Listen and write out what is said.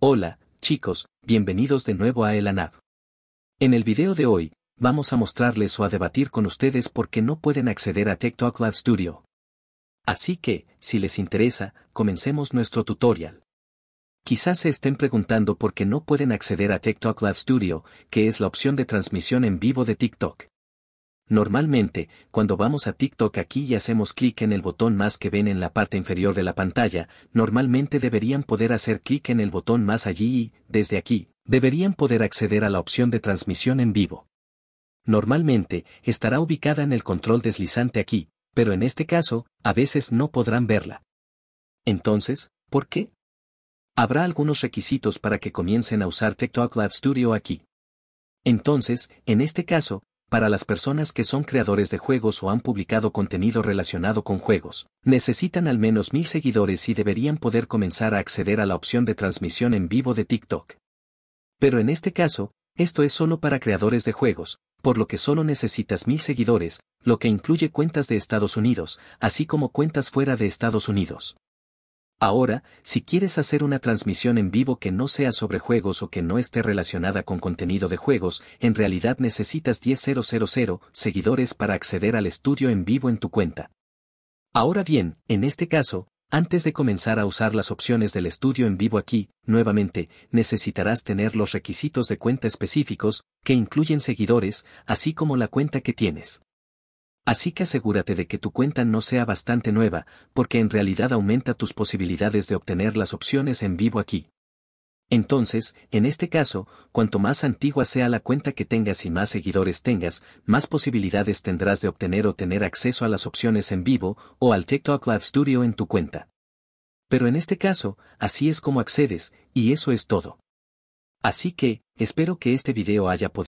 Hola, chicos, bienvenidos de nuevo a Anab. En el video de hoy, vamos a mostrarles o a debatir con ustedes por qué no pueden acceder a TikTok Live Studio. Así que, si les interesa, comencemos nuestro tutorial. Quizás se estén preguntando por qué no pueden acceder a TikTok Live Studio, que es la opción de transmisión en vivo de TikTok. Normalmente, cuando vamos a TikTok aquí y hacemos clic en el botón más que ven en la parte inferior de la pantalla, normalmente deberían poder hacer clic en el botón más allí y, desde aquí, deberían poder acceder a la opción de transmisión en vivo. Normalmente, estará ubicada en el control deslizante aquí, pero en este caso, a veces no podrán verla. Entonces, ¿por qué? Habrá algunos requisitos para que comiencen a usar TikTok Live Studio aquí. Entonces, en este caso, para las personas que son creadores de juegos o han publicado contenido relacionado con juegos, necesitan al menos mil seguidores y deberían poder comenzar a acceder a la opción de transmisión en vivo de TikTok. Pero en este caso, esto es solo para creadores de juegos, por lo que solo necesitas mil seguidores, lo que incluye cuentas de Estados Unidos, así como cuentas fuera de Estados Unidos. Ahora, si quieres hacer una transmisión en vivo que no sea sobre juegos o que no esté relacionada con contenido de juegos, en realidad necesitas 10.000 seguidores para acceder al estudio en vivo en tu cuenta. Ahora bien, en este caso, antes de comenzar a usar las opciones del estudio en vivo aquí, nuevamente, necesitarás tener los requisitos de cuenta específicos, que incluyen seguidores, así como la cuenta que tienes. Así que asegúrate de que tu cuenta no sea bastante nueva, porque en realidad aumenta tus posibilidades de obtener las opciones en vivo aquí. Entonces, en este caso, cuanto más antigua sea la cuenta que tengas y más seguidores tengas, más posibilidades tendrás de obtener o tener acceso a las opciones en vivo o al TikTok Live Studio en tu cuenta. Pero en este caso, así es como accedes, y eso es todo. Así que, espero que este video haya podido